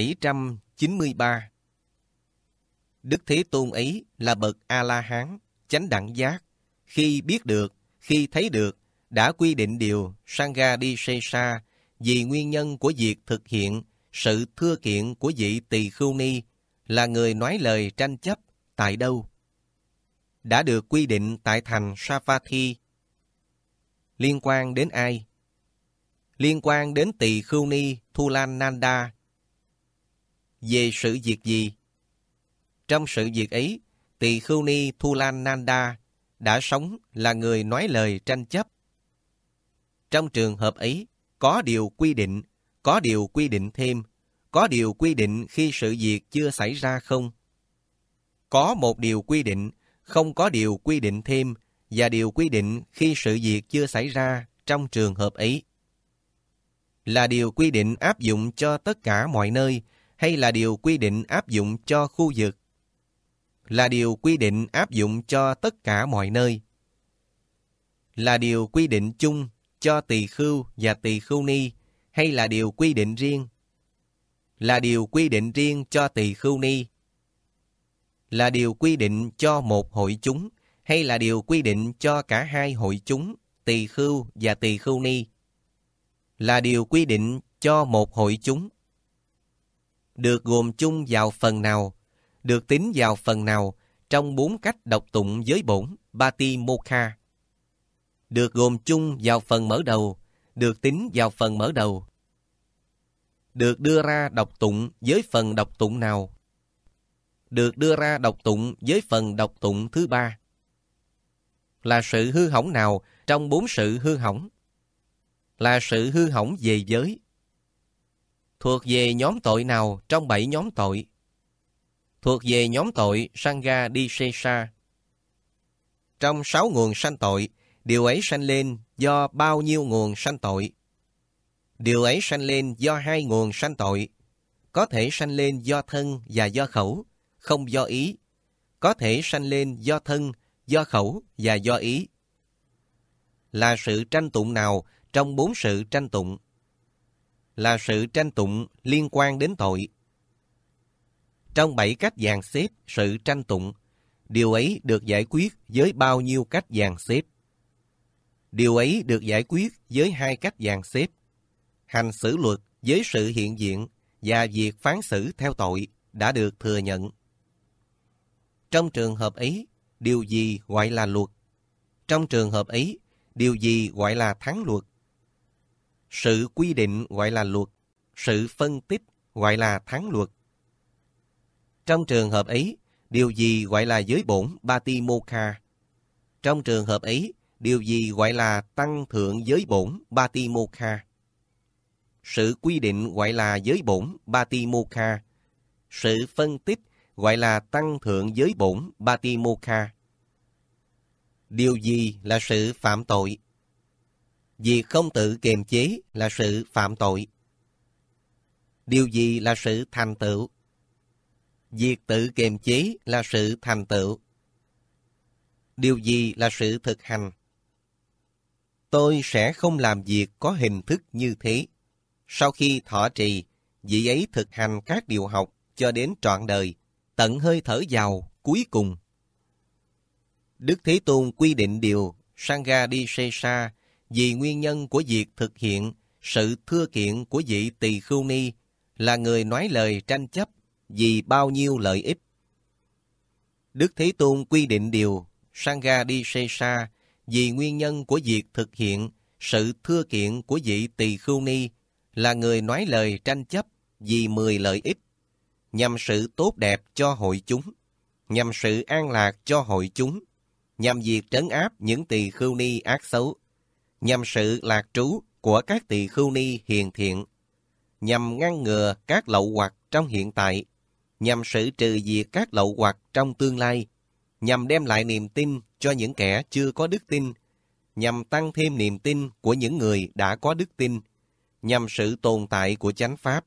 793 Đức Thế Tôn ấy là bậc A-la-hán, chánh đẳng giác. Khi biết được, khi thấy được, đã quy định điều Sangha đi sê sa vì nguyên nhân của việc thực hiện sự thưa kiện của vị tỳ khưu ni là người nói lời tranh chấp tại đâu? Đã được quy định tại thành thi Liên quan đến ai? Liên quan đến tỳ khưu ni thu lan Nanda về sự việc gì. Trong sự việc ấy, tỳ khưu ni Thu Lan Nanda đã sống là người nói lời tranh chấp. Trong trường hợp ấy, có điều quy định, có điều quy định thêm, có điều quy định khi sự việc chưa xảy ra không? Có một điều quy định, không có điều quy định thêm và điều quy định khi sự việc chưa xảy ra trong trường hợp ấy. Là điều quy định áp dụng cho tất cả mọi nơi, hay là điều quy định áp dụng cho khu vực? Là điều quy định áp dụng cho tất cả mọi nơi. Là điều quy định chung cho tỳ khưu và tỳ khưu ni hay là điều quy định riêng? Là điều quy định riêng cho tỳ khưu ni. Là điều quy định cho một hội chúng hay là điều quy định cho cả hai hội chúng, tỳ khưu và tỳ khưu ni? Là điều quy định cho một hội chúng được gồm chung vào phần nào, được tính vào phần nào trong bốn cách đọc tụng giới bổn Bati Mokha. Được gồm chung vào phần mở đầu, được tính vào phần mở đầu. Được đưa ra đọc tụng với phần đọc tụng nào? Được đưa ra đọc tụng với phần đọc tụng thứ ba. Là sự hư hỏng nào trong bốn sự hư hỏng? Là sự hư hỏng về giới, thuộc về nhóm tội nào trong bảy nhóm tội? Thuộc về nhóm tội Sangha Di Sesa. Trong sáu nguồn sanh tội, điều ấy sanh lên do bao nhiêu nguồn sanh tội? Điều ấy sanh lên do hai nguồn sanh tội. Có thể sanh lên do thân và do khẩu, không do ý. Có thể sanh lên do thân, do khẩu và do ý. Là sự tranh tụng nào trong bốn sự tranh tụng? là sự tranh tụng liên quan đến tội. Trong bảy cách dàn xếp sự tranh tụng, điều ấy được giải quyết với bao nhiêu cách dàn xếp? Điều ấy được giải quyết với hai cách dàn xếp. Hành xử luật với sự hiện diện và việc phán xử theo tội đã được thừa nhận. Trong trường hợp ấy, điều gì gọi là luật? Trong trường hợp ấy, điều gì gọi là thắng luật? Sự quy định gọi là luật, sự phân tích gọi là thắng luật. Trong trường hợp ấy, điều gì gọi là giới bổn Batimokha? Trong trường hợp ấy, điều gì gọi là tăng thượng giới bổn Batimokha? Sự quy định gọi là giới bổn Batimokha. Sự phân tích gọi là tăng thượng giới bổn Batimokha. Điều gì là sự phạm tội? Việc không tự kiềm chế là sự phạm tội. Điều gì là sự thành tựu? Việc tự kiềm chế là sự thành tựu. Điều gì là sự thực hành? Tôi sẽ không làm việc có hình thức như thế. Sau khi thọ trì, vị ấy thực hành các điều học cho đến trọn đời, tận hơi thở giàu cuối cùng. Đức Thế Tôn quy định điều Sangha Đi Sesa vì nguyên nhân của việc thực hiện sự thưa kiện của vị tỳ khưu ni là người nói lời tranh chấp vì bao nhiêu lợi ích. Đức Thế Tôn quy định điều Sangha đi xe xa vì nguyên nhân của việc thực hiện sự thưa kiện của vị tỳ khưu ni là người nói lời tranh chấp vì mười lợi ích, nhằm sự tốt đẹp cho hội chúng, nhằm sự an lạc cho hội chúng, nhằm việc trấn áp những tỳ khưu ni ác xấu nhằm sự lạc trú của các tỳ khưu ni hiền thiện, nhằm ngăn ngừa các lậu hoặc trong hiện tại, nhằm sự trừ diệt các lậu hoặc trong tương lai, nhằm đem lại niềm tin cho những kẻ chưa có đức tin, nhằm tăng thêm niềm tin của những người đã có đức tin, nhằm sự tồn tại của chánh pháp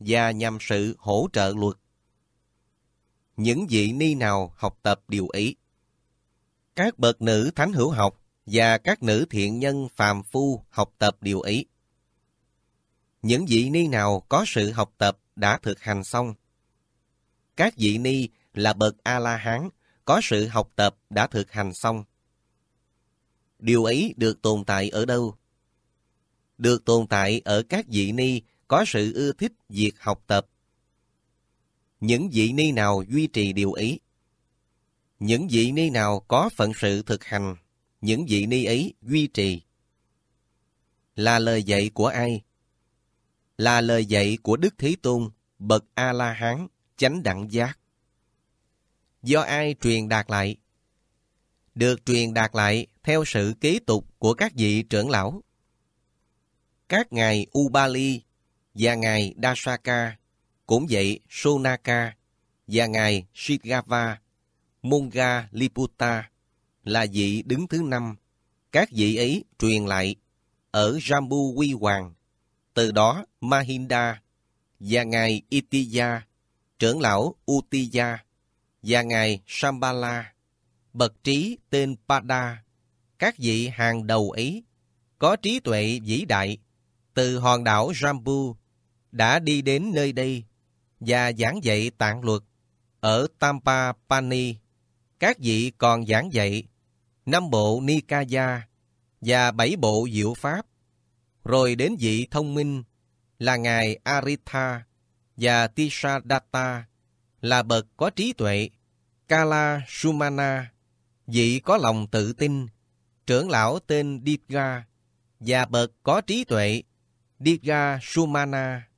và nhằm sự hỗ trợ luật. Những vị ni nào học tập điều ý? Các bậc nữ thánh hữu học và các nữ thiện nhân phàm phu học tập điều ý. Những vị ni nào có sự học tập đã thực hành xong. Các vị ni là bậc A-la-hán, có sự học tập đã thực hành xong. Điều ấy được tồn tại ở đâu? Được tồn tại ở các vị ni có sự ưa thích việc học tập. Những vị ni nào duy trì điều ý? Những vị ni nào có phận sự thực hành những vị ni ấy duy trì. Là lời dạy của ai? Là lời dạy của Đức Thế Tôn, Bậc A-La-Hán, Chánh Đẳng Giác. Do ai truyền đạt lại? Được truyền đạt lại theo sự kế tục của các vị trưởng lão. Các ngài Ubali và ngài Dasaka, cũng vậy Sonaka và ngài Shigava, Munga Liputa là vị đứng thứ năm. Các vị ấy truyền lại ở Jambu Quy Hoàng. Từ đó Mahinda và ngài Itiya, trưởng lão Utiya và ngài Sambala, bậc trí tên Pada, các vị hàng đầu ấy có trí tuệ vĩ đại từ hòn đảo Jambu đã đi đến nơi đây và giảng dạy tạng luật ở Tampa Pani. Các vị còn giảng dạy năm bộ Nikaya và bảy bộ diệu pháp, rồi đến vị thông minh là ngài Aritha và Tishadatta là bậc có trí tuệ, Kala Sumana, vị có lòng tự tin, trưởng lão tên Dipga và bậc có trí tuệ, Dipga Sumana.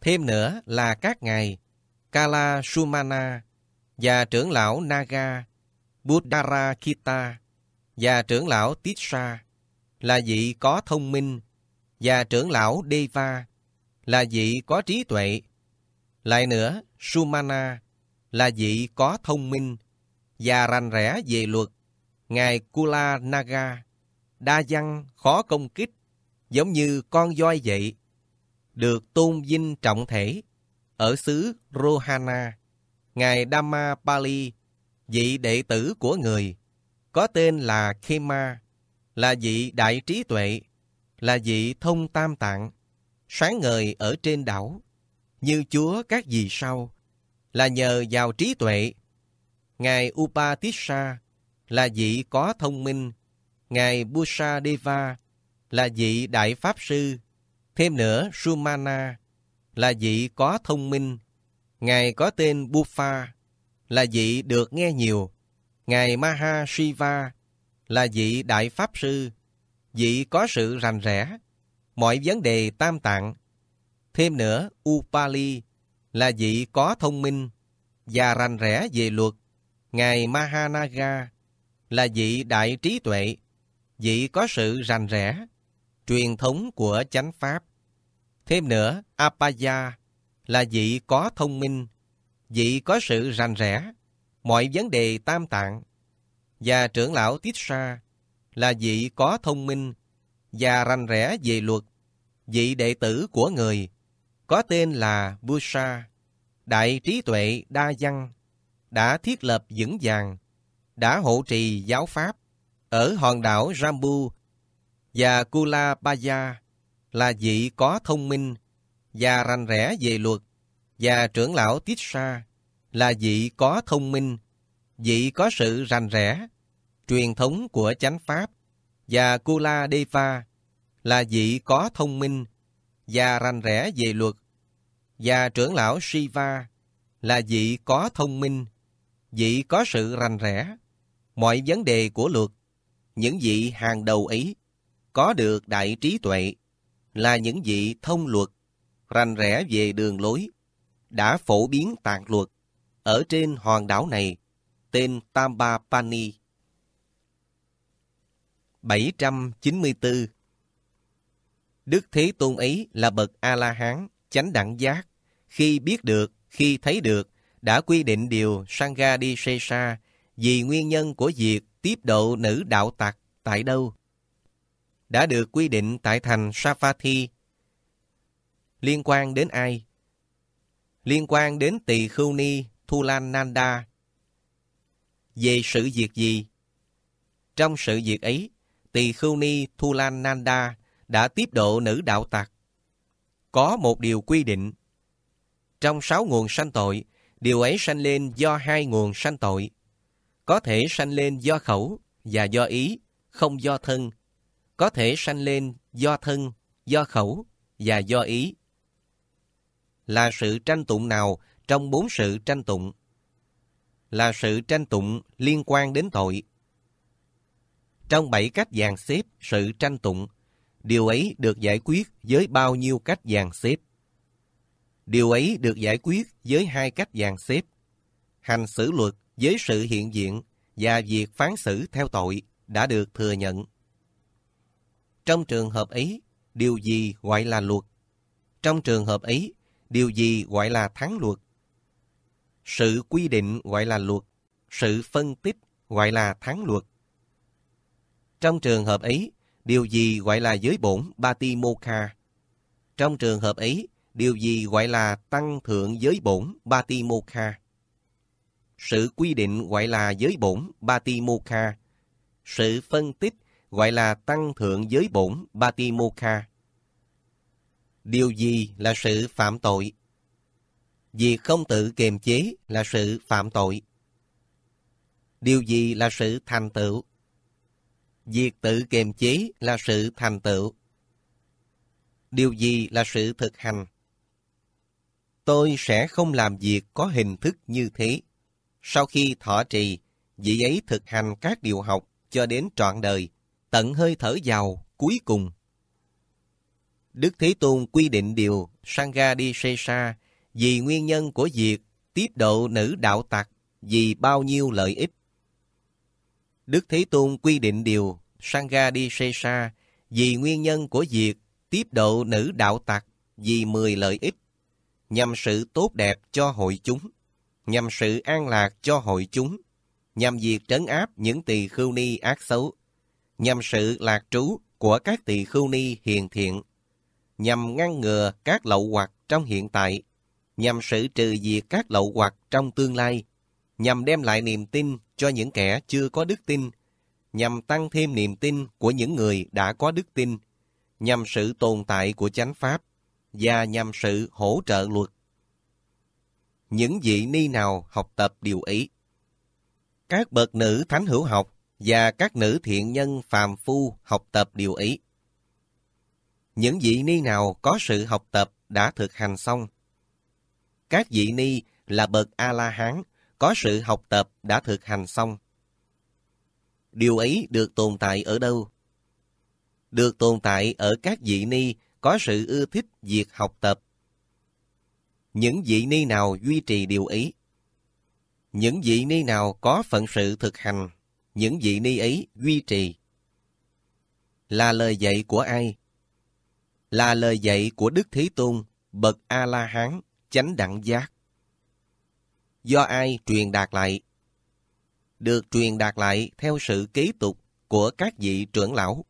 Thêm nữa là các ngài Kala Sumana và trưởng lão Naga Buddhara Kita và trưởng lão Tisha là vị có thông minh và trưởng lão Deva là vị có trí tuệ. Lại nữa, Sumana là vị có thông minh và rành rẽ về luật. Ngài Kula Naga đa văn khó công kích giống như con voi vậy được tôn vinh trọng thể ở xứ Rohana. Ngài Dhamma Pali, vị đệ tử của người, có tên là Khema, là vị đại trí tuệ, là vị thông tam tạng, sáng ngời ở trên đảo, như chúa các vị sau, là nhờ vào trí tuệ. Ngài Upatissa là vị có thông minh, Ngài Busa Deva là vị đại pháp sư, thêm nữa Sumana là vị có thông minh, Ngài có tên Buffa là vị được nghe nhiều, Ngài Maha Shiva là vị Đại Pháp Sư, vị có sự rành rẽ, mọi vấn đề tam tạng. Thêm nữa, Upali là vị có thông minh và rành rẽ về luật. Ngài Mahanaga là vị đại trí tuệ, vị có sự rành rẽ, truyền thống của chánh pháp. Thêm nữa, Apaya là vị có thông minh, vị có sự rành rẽ, mọi vấn đề tam tạng. Và trưởng lão tiết sa là vị có thông minh và rành rẽ về luật, vị đệ tử của người, có tên là Busha, đại trí tuệ đa văn, đã thiết lập vững vàng, đã hộ trì giáo pháp ở hòn đảo Rambu và Kula Baya là vị có thông minh và rành rẽ về luật và trưởng lão tiết sa là vị có thông minh, vị có sự rành rẽ, truyền thống của chánh pháp, và Kula Deva là vị có thông minh và rành rẽ về luật, và trưởng lão Shiva là vị có thông minh, vị có sự rành rẽ, mọi vấn đề của luật, những vị hàng đầu ấy có được đại trí tuệ là những vị thông luật, rành rẽ về đường lối, đã phổ biến tạng luật, ở trên hòn đảo này, tên Tamba Pani. 794 Đức Thế Tôn ấy là bậc A-la-hán, chánh đẳng giác. Khi biết được, khi thấy được, đã quy định điều Sangha đi Sesa vì nguyên nhân của việc tiếp độ nữ đạo tặc tại đâu. Đã được quy định tại thành Thi Liên quan đến ai? Liên quan đến Tỳ Khưu Ni Thu Nanda. Về sự việc gì? Trong sự việc ấy, Tỳ Khưu Ni Thu Nanda đã tiếp độ nữ đạo tặc. Có một điều quy định. Trong sáu nguồn sanh tội, điều ấy sanh lên do hai nguồn sanh tội. Có thể sanh lên do khẩu và do ý, không do thân. Có thể sanh lên do thân, do khẩu và do ý. Là sự tranh tụng nào trong bốn sự tranh tụng là sự tranh tụng liên quan đến tội. Trong bảy cách dàn xếp sự tranh tụng, điều ấy được giải quyết với bao nhiêu cách dàn xếp? Điều ấy được giải quyết với hai cách dàn xếp. Hành xử luật với sự hiện diện và việc phán xử theo tội đã được thừa nhận. Trong trường hợp ấy, điều gì gọi là luật? Trong trường hợp ấy, điều gì gọi là thắng luật? Sự quy định gọi là luật, sự phân tích gọi là thắng luật. Trong trường hợp ấy, điều gì gọi là giới bổn Batimokha? Trong trường hợp ấy, điều gì gọi là tăng thượng giới bổn Batimokha? Sự quy định gọi là giới bổn Batimokha. Sự phân tích gọi là tăng thượng giới bổn Batimokha. Điều gì là sự phạm tội? Việc không tự kiềm chế là sự phạm tội. Điều gì là sự thành tựu? Việc tự kiềm chế là sự thành tựu. Điều gì là sự thực hành? Tôi sẽ không làm việc có hình thức như thế. Sau khi thọ trì, vị ấy thực hành các điều học cho đến trọn đời, tận hơi thở giàu cuối cùng. Đức Thế Tôn quy định điều Sangha đi Sesa vì nguyên nhân của việc tiếp độ nữ đạo tặc vì bao nhiêu lợi ích. Đức Thế Tôn quy định điều Sangha đi Sesa vì nguyên nhân của việc tiếp độ nữ đạo tặc vì 10 lợi ích, nhằm sự tốt đẹp cho hội chúng, nhằm sự an lạc cho hội chúng, nhằm việc trấn áp những tỳ khưu ni ác xấu, nhằm sự lạc trú của các tỳ khưu ni hiền thiện, nhằm ngăn ngừa các lậu hoặc trong hiện tại, nhằm sự trừ diệt các lậu hoặc trong tương lai, nhằm đem lại niềm tin cho những kẻ chưa có đức tin, nhằm tăng thêm niềm tin của những người đã có đức tin, nhằm sự tồn tại của chánh pháp và nhằm sự hỗ trợ luật. Những vị ni nào học tập điều ý? Các bậc nữ thánh hữu học và các nữ thiện nhân phàm phu học tập điều ý. Những vị ni nào có sự học tập đã thực hành xong các vị ni là bậc A-la-hán, có sự học tập đã thực hành xong. Điều ấy được tồn tại ở đâu? Được tồn tại ở các vị ni có sự ưa thích việc học tập. Những vị ni nào duy trì điều ấy? Những vị ni nào có phận sự thực hành, những vị ni ấy duy trì. Là lời dạy của ai? Là lời dạy của Đức Thế Tôn, bậc A-la-hán chánh đẳng giác. Do ai truyền đạt lại? Được truyền đạt lại theo sự kế tục của các vị trưởng lão.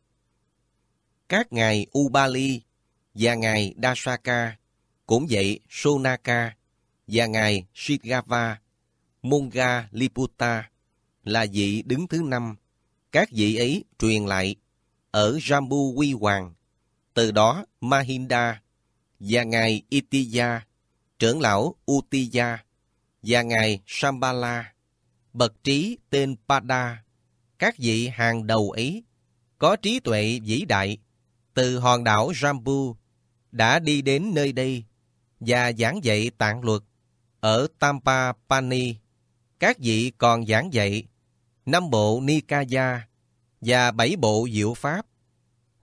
Các ngài Ubali và ngài Dasaka, cũng vậy Sonaka và ngài Shigava, Munga Liputa là vị đứng thứ năm. Các vị ấy truyền lại ở Jambu Quy Hoàng, từ đó Mahinda và ngài Itiya trưởng lão Utiya và ngài Sambala, bậc trí tên Pada, các vị hàng đầu ấy, có trí tuệ vĩ đại, từ hòn đảo Jambu, đã đi đến nơi đây và giảng dạy tạng luật ở Tampa Pani. Các vị còn giảng dạy năm bộ Nikaya và bảy bộ diệu pháp.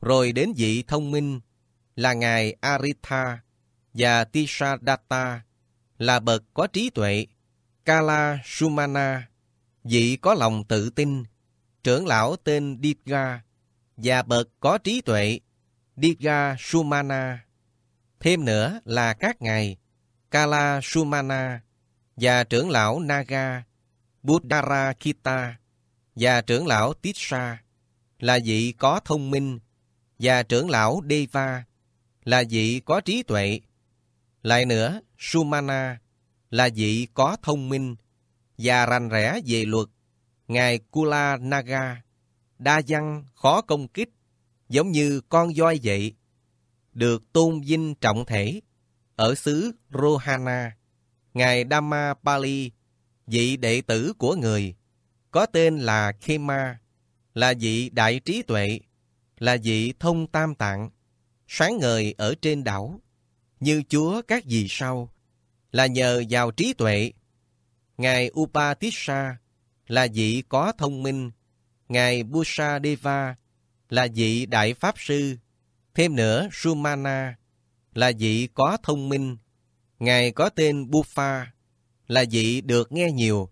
Rồi đến vị thông minh là ngài Aritha, và Tisadatta là bậc có trí tuệ, Kala Sumana, vị có lòng tự tin, trưởng lão tên Dipga và bậc có trí tuệ, Dipga Sumana. Thêm nữa là các ngài Kala Sumana và trưởng lão Naga, Buddhara Kita và trưởng lão Tisha là vị có thông minh và trưởng lão Deva là vị có trí tuệ lại nữa, Sumana là vị có thông minh và rành rẽ về luật. Ngài Kula Naga, đa văn, khó công kích, giống như con voi vậy, được tôn vinh trọng thể. Ở xứ Rohana, Ngài Dhamma Pali, vị đệ tử của người, có tên là Khema, là vị đại trí tuệ, là vị thông tam tạng, sáng ngời ở trên đảo như chúa các vị sau, là nhờ vào trí tuệ. Ngài Upatissa là vị có thông minh, Ngài Busa Deva là vị đại pháp sư, thêm nữa Sumana là vị có thông minh, Ngài có tên Buffa là vị được nghe nhiều,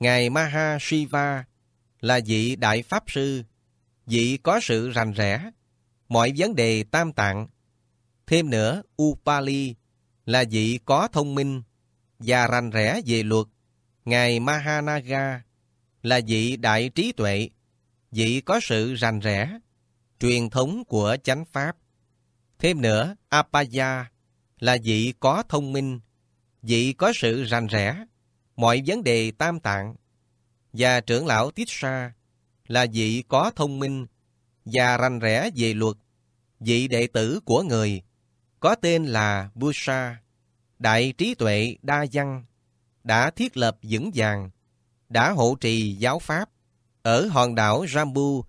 Ngài Maha Shiva là vị đại pháp sư, vị có sự rành rẽ, mọi vấn đề tam tạng Thêm nữa, Upali là vị có thông minh và rành rẽ về luật. Ngài Mahanaga là vị đại trí tuệ, vị có sự rành rẽ, truyền thống của chánh pháp. Thêm nữa, Apaya là vị có thông minh, vị có sự rành rẽ, mọi vấn đề tam tạng. Và trưởng lão Tissa là vị có thông minh và rành rẽ về luật, vị đệ tử của người có tên là Busa, đại trí tuệ đa văn, đã thiết lập vững vàng, đã hộ trì giáo pháp ở hòn đảo Rambu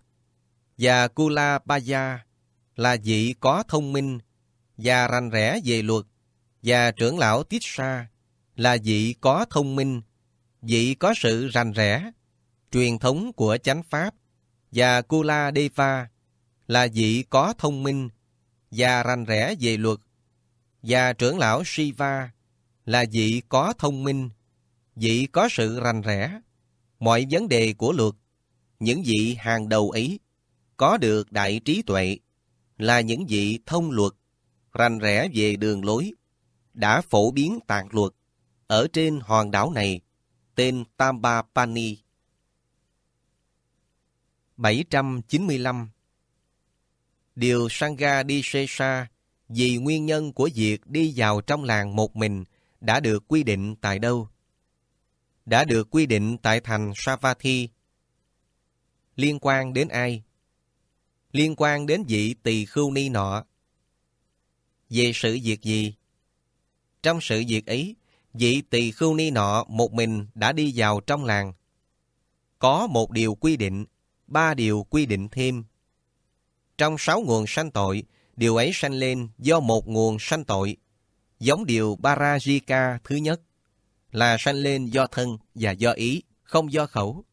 và Kula Baya là vị có thông minh và rành rẽ về luật và trưởng lão Tissa là vị có thông minh, vị có sự rành rẽ, truyền thống của chánh pháp và Kula Deva là vị có thông minh, và rành rẽ về luật. Và trưởng lão Shiva là vị có thông minh, vị có sự rành rẽ. Mọi vấn đề của luật, những vị hàng đầu ấy, có được đại trí tuệ, là những vị thông luật, rành rẽ về đường lối, đã phổ biến tạng luật ở trên hòn đảo này, tên Tambapani. 795 điều Sangha đi xa vì nguyên nhân của việc đi vào trong làng một mình đã được quy định tại đâu? Đã được quy định tại thành Savatthi. Liên quan đến ai? Liên quan đến vị tỳ khưu ni nọ. Về sự việc gì? Trong sự việc ấy, vị tỳ khưu ni nọ một mình đã đi vào trong làng. Có một điều quy định, ba điều quy định thêm trong sáu nguồn sanh tội, điều ấy sanh lên do một nguồn sanh tội, giống điều Parajika thứ nhất, là sanh lên do thân và do ý, không do khẩu.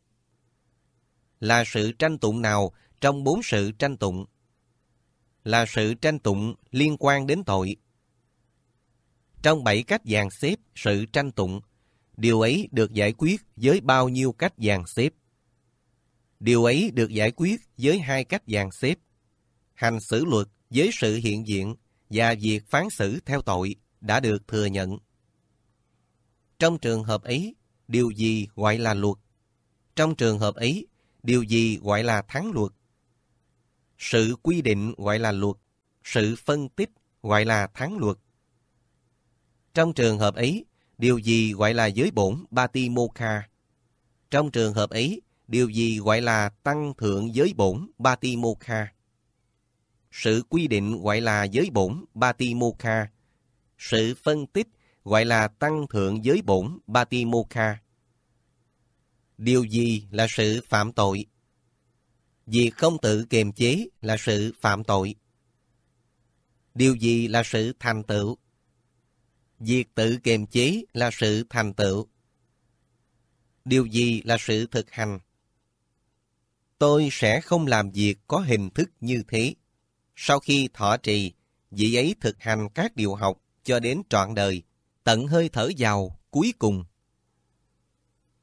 Là sự tranh tụng nào trong bốn sự tranh tụng? Là sự tranh tụng liên quan đến tội. Trong bảy cách dàn xếp sự tranh tụng, điều ấy được giải quyết với bao nhiêu cách dàn xếp? Điều ấy được giải quyết với hai cách dàn xếp hành xử luật với sự hiện diện và việc phán xử theo tội đã được thừa nhận. Trong trường hợp ấy, điều gì gọi là luật? Trong trường hợp ấy, điều gì gọi là thắng luật? Sự quy định gọi là luật, sự phân tích gọi là thắng luật. Trong trường hợp ấy, điều gì gọi là giới bổn Batimokha? Trong trường hợp ấy, điều gì gọi là tăng thượng giới bổn Batimokha? Sự quy định gọi là giới bổn Batimokha. Sự phân tích gọi là tăng thượng giới bổn Batimokha. Điều gì là sự phạm tội? Việc không tự kiềm chế là sự phạm tội. Điều gì là sự thành tựu? Việc tự kiềm chế là sự thành tựu. Điều gì là sự thực hành? Tôi sẽ không làm việc có hình thức như thế. Sau khi thọ trì, vị ấy thực hành các điều học cho đến trọn đời, tận hơi thở vào cuối cùng.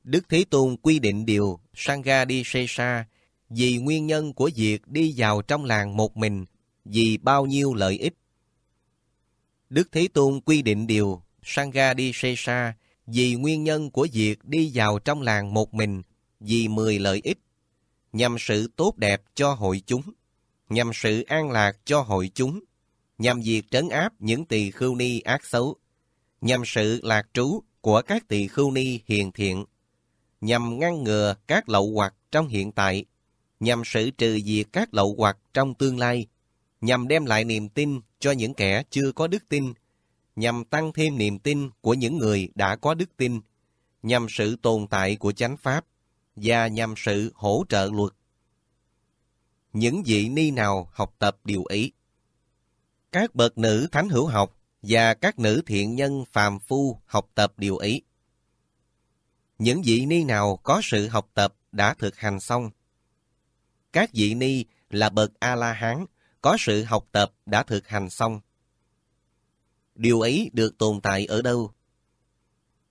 Đức Thế Tôn quy định điều Sangha đi xe xa vì nguyên nhân của việc đi vào trong làng một mình vì bao nhiêu lợi ích. Đức Thế Tôn quy định điều Sangha đi xe xa vì nguyên nhân của việc đi vào trong làng một mình vì mười lợi ích nhằm sự tốt đẹp cho hội chúng nhằm sự an lạc cho hội chúng, nhằm việc trấn áp những tỳ khưu ni ác xấu, nhằm sự lạc trú của các tỳ khưu ni hiền thiện, nhằm ngăn ngừa các lậu hoặc trong hiện tại, nhằm sự trừ diệt các lậu hoặc trong tương lai, nhằm đem lại niềm tin cho những kẻ chưa có đức tin, nhằm tăng thêm niềm tin của những người đã có đức tin, nhằm sự tồn tại của chánh pháp và nhằm sự hỗ trợ luật những vị ni nào học tập điều ý. Các bậc nữ thánh hữu học và các nữ thiện nhân phàm phu học tập điều ý. Những vị ni nào có sự học tập đã thực hành xong. Các vị ni là bậc A-la-hán, có sự học tập đã thực hành xong. Điều ấy được tồn tại ở đâu?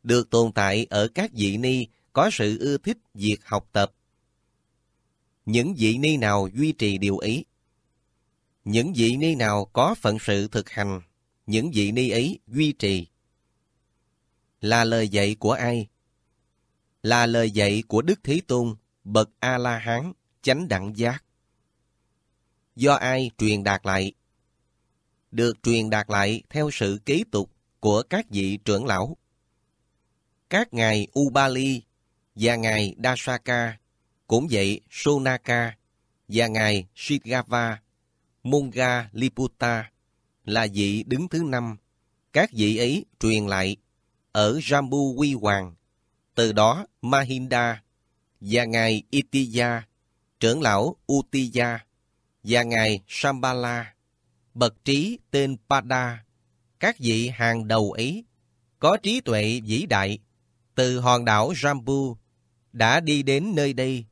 Được tồn tại ở các vị ni có sự ưa thích việc học tập những vị ni nào duy trì điều ý. Những vị ni nào có phận sự thực hành, những vị ni ấy duy trì. Là lời dạy của ai? Là lời dạy của Đức Thế Tôn, Bậc A-La-Hán, Chánh Đẳng Giác. Do ai truyền đạt lại? Được truyền đạt lại theo sự kế tục của các vị trưởng lão. Các ngài Ubali và ngài Dasaka cũng vậy, Sonaka và ngài Shigava, Munga Liputa là vị đứng thứ năm. Các vị ấy truyền lại ở Jambu Quy Hoàng. Từ đó Mahinda và ngài Itiya, trưởng lão Utiya và ngài Sambala, bậc trí tên Pada, các vị hàng đầu ấy có trí tuệ vĩ đại từ hòn đảo Jambu đã đi đến nơi đây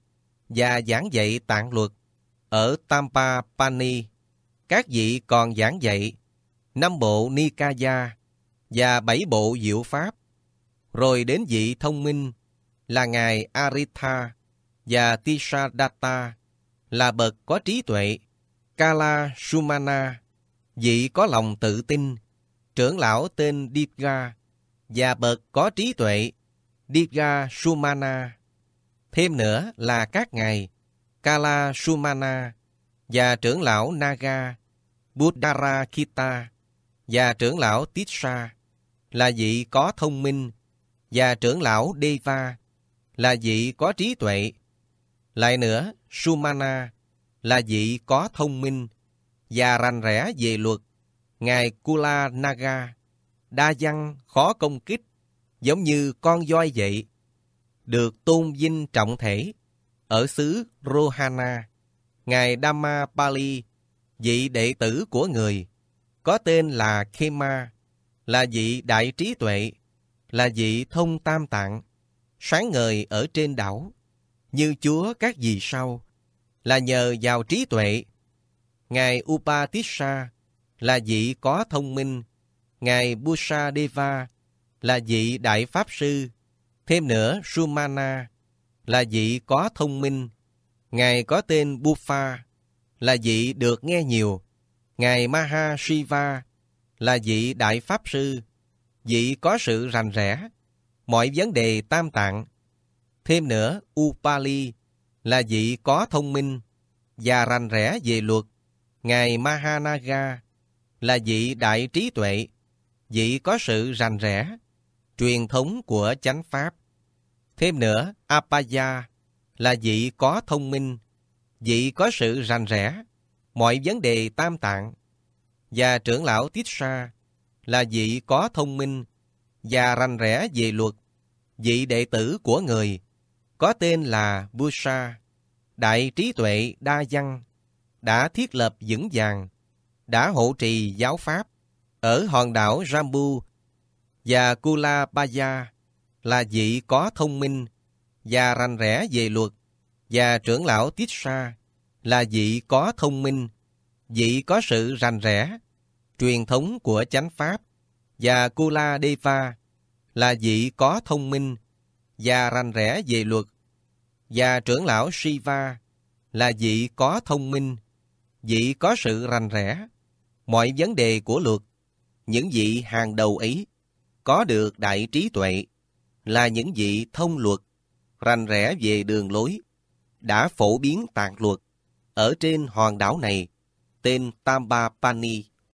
và giảng dạy tạng luật ở Tampa Pani. Các vị còn giảng dạy năm bộ Nikaya và bảy bộ diệu pháp. Rồi đến vị thông minh là ngài Aritha và Tishadatta là bậc có trí tuệ, Kala Sumana, vị có lòng tự tin, trưởng lão tên Dipga và bậc có trí tuệ, Dipga Sumana. Thêm nữa là các ngài Kala Sumana và trưởng lão Naga, Buddhara Kita và trưởng lão Tisha là vị có thông minh và trưởng lão Deva là vị có trí tuệ. Lại nữa, Sumana là vị có thông minh và rành rẽ về luật. Ngài Kula Naga, đa văn, khó công kích, giống như con voi vậy được tôn vinh trọng thể. Ở xứ Rohana, Ngài Dhamma Pali, vị đệ tử của người, có tên là Khema, là vị đại trí tuệ, là vị thông tam tạng, sáng ngời ở trên đảo, như chúa các vị sau, là nhờ vào trí tuệ. Ngài Upatissa là vị có thông minh, Ngài Busadeva là vị đại pháp sư Thêm nữa, Sumana là vị có thông minh. Ngài có tên Buffa, là vị được nghe nhiều. Ngài Maha Shiva là vị Đại Pháp Sư, vị có sự rành rẽ, mọi vấn đề tam tạng. Thêm nữa, Upali là vị có thông minh và rành rẽ về luật. Ngài Mahanaga là vị đại trí tuệ, vị có sự rành rẽ, truyền thống của chánh pháp. Thêm nữa, Apaya là vị có thông minh, vị có sự rành rẽ, mọi vấn đề tam tạng. Và trưởng lão Tisha là vị có thông minh và rành rẽ về luật, vị đệ tử của người, có tên là Busha, đại trí tuệ đa văn, đã thiết lập vững vàng, đã hộ trì giáo pháp ở hòn đảo Rambu và Kulabaya là vị có thông minh và rành rẽ về luật, và trưởng lão Tiết Sa là vị có thông minh, vị có sự rành rẽ, truyền thống của chánh pháp, và Kula Deva là vị có thông minh và rành rẽ về luật, và trưởng lão Shiva là vị có thông minh, vị có sự rành rẽ, mọi vấn đề của luật, những vị hàng đầu ấy có được đại trí tuệ là những vị thông luật, rành rẽ về đường lối, đã phổ biến tạng luật. Ở trên hòn đảo này, tên Tampa Pani